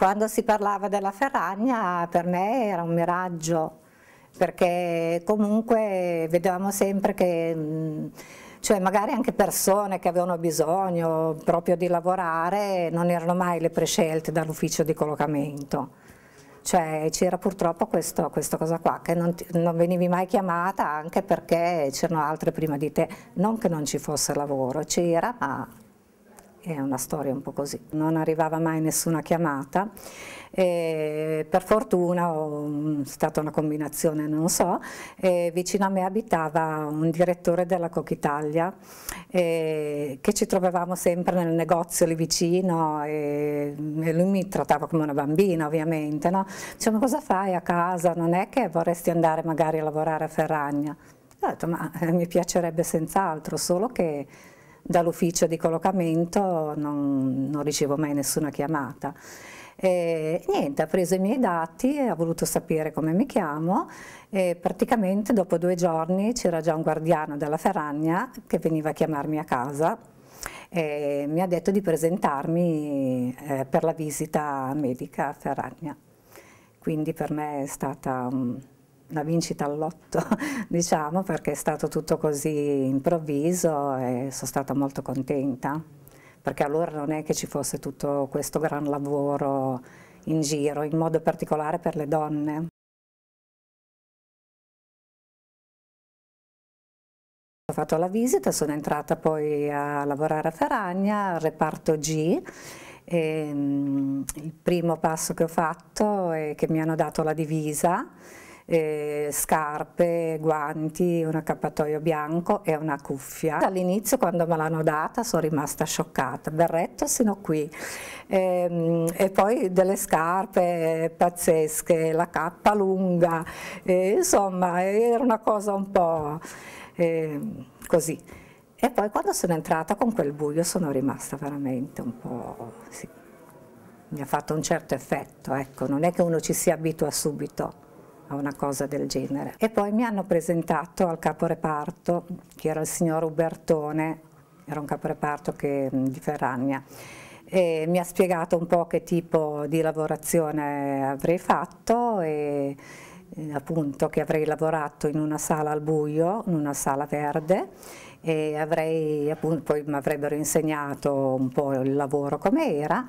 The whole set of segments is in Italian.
Quando si parlava della Ferragna per me era un miraggio perché comunque vedevamo sempre che cioè magari anche persone che avevano bisogno proprio di lavorare non erano mai le prescelte dall'ufficio di collocamento. Cioè c'era purtroppo questo, questa cosa qua, che non, ti, non, venivi mai chiamata anche perché c'erano altre prima di te, non che non ci fosse lavoro, c'era ma è una storia un po' così. Non arrivava mai nessuna chiamata e per fortuna mm, è stata una combinazione, non so, vicino a me abitava un direttore della Cochitalia eh, che ci trovavamo sempre nel negozio lì vicino e, mm, e lui mi trattava come una bambina ovviamente, no? Dice ma cosa fai a casa? Non è che vorresti andare magari a lavorare a Ferragna? Ho detto ma eh, mi piacerebbe senz'altro, solo che dall'ufficio di collocamento non, non ricevo mai nessuna chiamata. E niente, ha preso i miei dati, ha voluto sapere come mi chiamo e praticamente dopo due giorni c'era già un guardiano della Ferragna che veniva a chiamarmi a casa e mi ha detto di presentarmi eh, per la visita medica a Ferragna. Quindi per me è stata um, una vincita all'otto, diciamo, perché è stato tutto così improvviso e sono stata molto contenta, perché allora non è che ci fosse tutto questo gran lavoro in giro, in modo particolare per le donne. Ho fatto la visita, sono entrata poi a lavorare a Faragna, al reparto G. E, ehm, il primo passo che ho fatto è che mi hanno dato la divisa eh, scarpe, guanti, un accappatoio bianco e una cuffia. All'inizio quando me l'hanno data sono rimasta scioccata, berretto sino qui e, ehm, e poi delle scarpe pazzesche, la cappa lunga, e, eh, insomma era una cosa un po' eh, così. E poi quando sono entrata con quel buio sono rimasta veramente un po'... Sì mi ha fatto un certo effetto, ecco, non è che uno ci si abitua subito a una cosa del genere. E poi mi hanno presentato al caporeparto, che era il signor Ubertone, era un caporeparto che, di Ferragna, e mi ha spiegato un po' che tipo di lavorazione avrei fatto e eh, appunto che avrei lavorato in una sala al buio, in una sala verde e avrei, appunto, poi mi avrebbero insegnato un po' il lavoro come era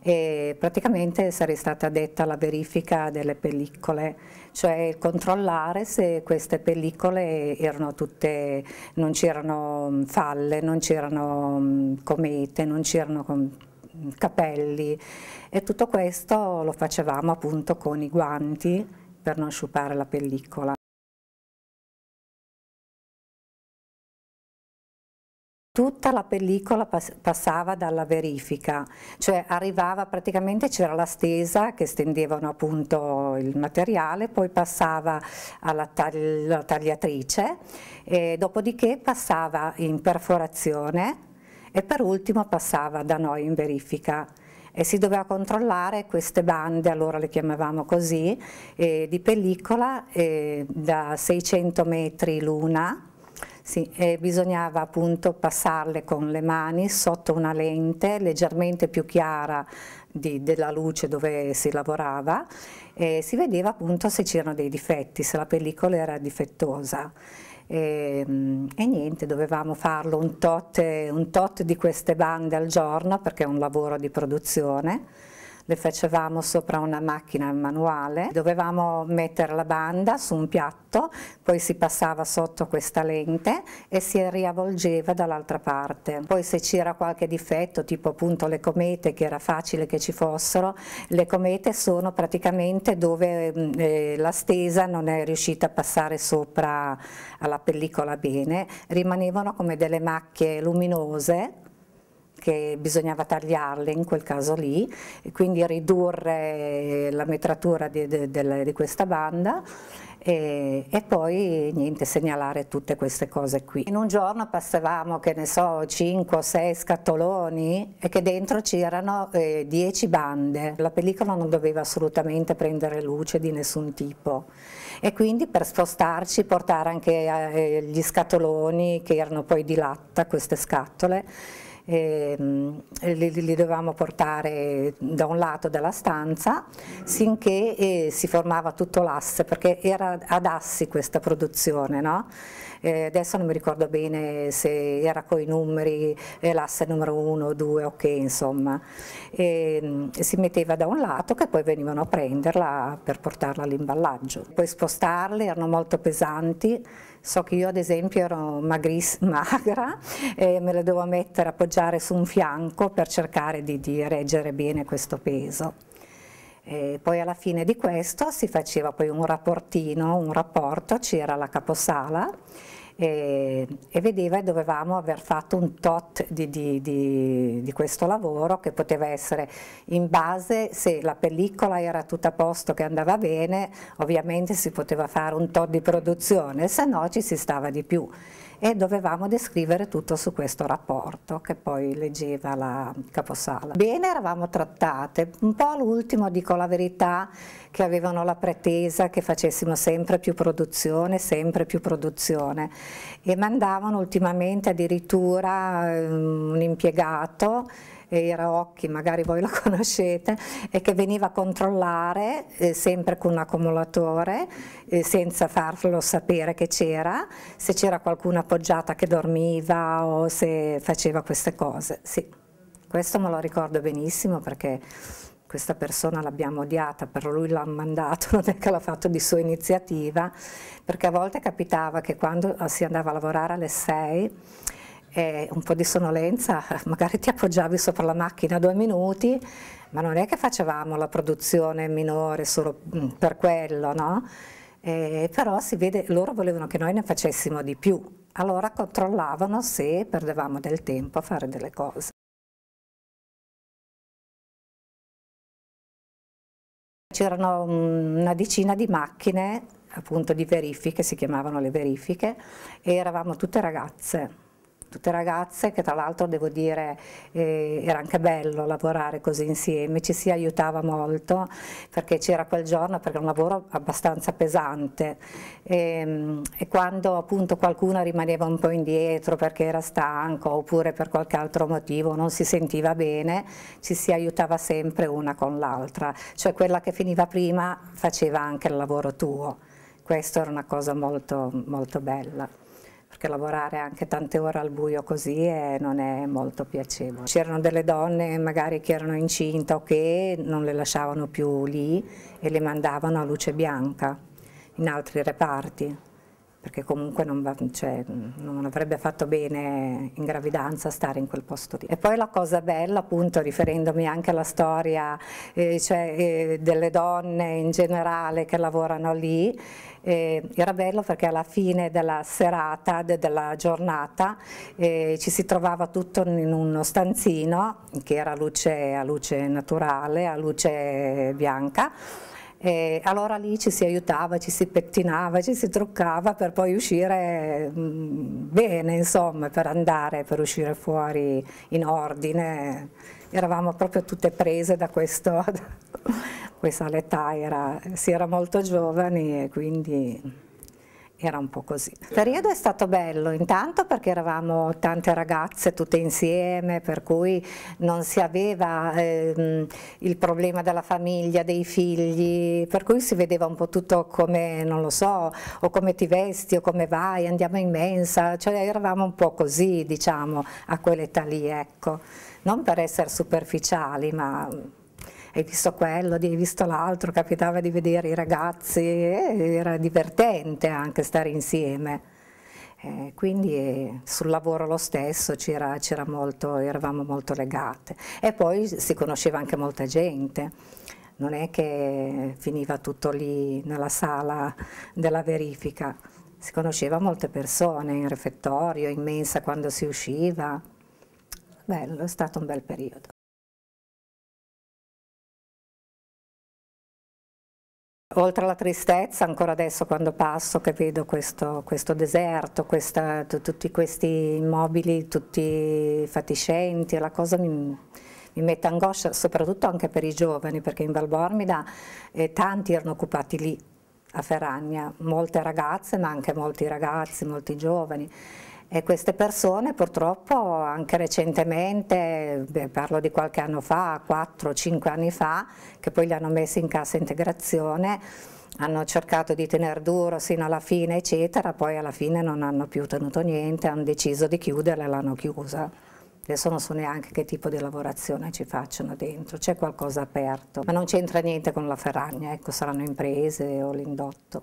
e praticamente sarei stata detta la verifica delle pellicole, cioè controllare se queste pellicole erano tutte, non c'erano mm, falle, non c'erano mm, comete, non c'erano mm, capelli e tutto questo lo facevamo appunto con i guanti per non sciupare la pellicola. Tutta la pellicola passava dalla verifica, cioè arrivava praticamente, c'era la stesa che stendevano appunto il materiale, poi passava alla tagli tagliatrice, dopodiché passava in perforazione e per ultimo passava da noi in verifica e si doveva controllare queste bande, allora le chiamavamo così, eh, di pellicola eh, da 600 metri l'una sì, eh, bisognava appunto passarle con le mani sotto una lente leggermente più chiara di, della luce dove si lavorava e si vedeva appunto se c'erano dei difetti, se la pellicola era difettosa. E, ehm, e, niente, dovevamo farlo un tot, un tot di queste bande al giorno perché è un lavoro di produzione le facevamo sopra una macchina manuale, dovevamo mettere la banda su un piatto, poi si passava sotto questa lente e si riavvolgeva dall'altra parte. Poi se c'era qualche difetto, tipo appunto le comete, che era facile che ci fossero, le comete sono praticamente dove mm, eh, la stesa non è riuscita a passare sopra alla pellicola bene, rimanevano come delle macchie luminose che bisognava tagliarle in quel caso lì, e quindi ridurre la metratura di, di, di questa banda e, e, poi niente, segnalare tutte queste cose qui. In un giorno passavamo, che ne so, 5 o 6 scatoloni e che dentro c'erano eh, 10 bande. La pellicola non doveva assolutamente prendere luce di nessun tipo e quindi per spostarci portare anche eh, gli scatoloni che erano poi di latta, queste scatole eh, li, li, dovevamo portare da un lato della stanza sinché eh, si formava tutto l'asse perché era ad assi questa produzione no? eh, adesso non mi ricordo bene se era con i numeri eh, l'asse numero 1, 2 ok insomma ehm, si metteva da un lato che poi venivano a prenderla per portarla all'imballaggio poi spostarli erano molto pesanti So che io ad esempio ero magris, magra e me la devo mettere, appoggiare su un fianco per cercare di, di reggere bene questo peso. E poi alla fine di questo si faceva poi un rapportino, un rapporto, c'era la caposala e, e vedeva e dovevamo aver fatto un tot di, di, di, di, questo lavoro che poteva essere in base se la pellicola era tutta a posto che andava bene ovviamente si poteva fare un tot di produzione se no ci si stava di più e dovevamo descrivere tutto su questo rapporto che poi leggeva la caposala. Bene eravamo trattate, un po' all'ultimo dico la verità che avevano la pretesa che facessimo sempre più produzione, sempre più produzione e mandavano ultimamente addirittura um, un impiegato era Occhi, magari voi lo conoscete, e che veniva a controllare eh, sempre con un accumulatore eh, senza farlo sapere che c'era, se c'era qualcuno appoggiata che dormiva o se faceva queste cose. Sì, questo me lo ricordo benissimo perché questa persona l'abbiamo odiata, però lui l'ha mandato, non è che l'ha fatto di sua iniziativa, perché a volte capitava che quando ah, si andava a lavorare alle 6 eh, un po' di sonnolenza, magari ti appoggiavi sopra la macchina due minuti, ma non è che facevamo la produzione minore solo mm, per quello, no? Eh, però si vede, loro volevano che noi ne facessimo di più, allora controllavano se perdevamo del tempo a fare delle cose. C'erano mm, una decina di macchine appunto di verifiche, si chiamavano le verifiche, e eravamo tutte ragazze tutte ragazze che tra l'altro devo dire eh, era anche bello lavorare così insieme, ci si aiutava molto perché c'era quel giorno, perché è un lavoro abbastanza pesante e, ehm, e quando appunto qualcuno rimaneva un po' indietro perché era stanco oppure per qualche altro motivo non si sentiva bene, ci si aiutava sempre una con l'altra, cioè quella che finiva prima faceva anche il lavoro tuo. Questa era una cosa molto, molto bella perché lavorare anche tante ore al buio così è, eh, non è molto piacevole. C'erano delle donne magari che erano incinta o che non le lasciavano più lì e le mandavano a luce bianca in altri reparti perché comunque non, va, cioè, non, avrebbe fatto bene in gravidanza stare in quel posto lì. E poi la cosa bella, appunto, riferendomi anche alla storia eh, cioè, eh, delle donne in generale che lavorano lì, eh, era bello perché alla fine della serata, de, della giornata, eh, ci si trovava tutto in uno stanzino che era a luce, a luce naturale, a luce bianca, e allora lì ci si aiutava, ci si pettinava, ci si truccava per poi uscire mm, bene, insomma, per andare, per uscire fuori in ordine. Eravamo proprio tutte prese da questo, questa l'età, era, si era molto giovani e quindi era un po' così. Il periodo è stato bello intanto perché eravamo tante ragazze tutte insieme, per cui non si aveva ehm, il problema della famiglia, dei figli, per cui si vedeva un po' tutto come, non lo so, o come ti vesti o come vai, andiamo in mensa, cioè eravamo un po' così diciamo a quell'età lì, ecco. Non per essere superficiali, ma hai visto quello, hai visto l'altro, capitava di vedere i ragazzi, eh, era divertente anche stare insieme. Eh, quindi eh, sul lavoro lo stesso c era, molto, eravamo molto legate e poi si conosceva anche molta gente non è che finiva tutto lì nella sala della verifica, si conosceva molte persone in refettorio, in mensa quando si usciva, bello, è stato un bel periodo. oltre alla tristezza, ancora adesso quando passo che vedo questo, questo deserto, questa, tutti questi immobili, tutti fatiscenti, la cosa mi, mi mette angoscia, soprattutto anche per i giovani, perché in Valbormida eh, tanti erano occupati lì, a Ferragna molte ragazze ma anche molti ragazzi, molti giovani e queste persone purtroppo anche recentemente, beh, parlo di qualche anno fa, 4-5 anni fa, che poi li hanno messi in cassa integrazione, hanno cercato di tenere duro fino alla fine eccetera, poi alla fine non hanno più tenuto niente, hanno deciso di chiuderla e l'hanno chiusa. Adesso non so neanche che tipo di lavorazione ci facciano dentro, c'è qualcosa aperto, ma non c'entra niente con la ferragna, ecco, saranno imprese o l'indotto.